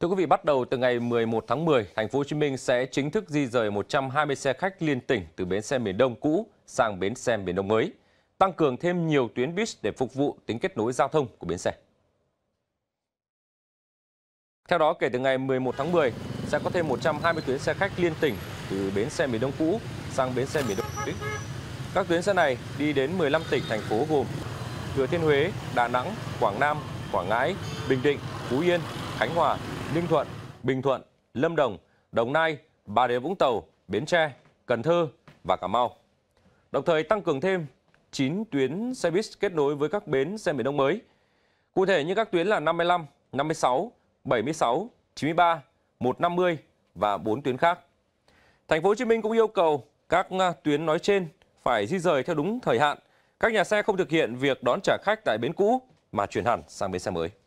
Thưa quý vị, bắt đầu từ ngày 11 tháng 10, thành phố Hồ Chí Minh sẽ chính thức di rời 120 xe khách liên tỉnh từ bến xe miền Đông cũ sang bến xe miền Đông mới, tăng cường thêm nhiều tuyến bus để phục vụ tính kết nối giao thông của bến xe. Theo đó, kể từ ngày 11 tháng 10, sẽ có thêm 120 tuyến xe khách liên tỉnh từ bến xe miền Đông cũ sang bến xe miền Đông mới. Các tuyến xe này đi đến 15 tỉnh thành phố gồm Thừa Thiên Huế, Đà Nẵng, Quảng Nam, Quảng Ngãi, Bình Định, Phú Yên, Khánh Hòa, Ninh Thuận, Bình Thuận, Lâm Đồng, Đồng Nai, Bà Rịa Vũng Tàu, Bến Tre, Cần Thơ và Cà Mau. Đồng thời tăng cường thêm 9 tuyến xe buýt kết nối với các bến xe miền Đông mới. Cụ thể như các tuyến là 55, 56, 76, 93, 150 và 4 tuyến khác. Thành phố Hồ Chí Minh cũng yêu cầu các à, tuyến nói trên phải di rời theo đúng thời hạn. Các nhà xe không thực hiện việc đón trả khách tại bến cũ mà chuyển hẳn sang bến xe mới.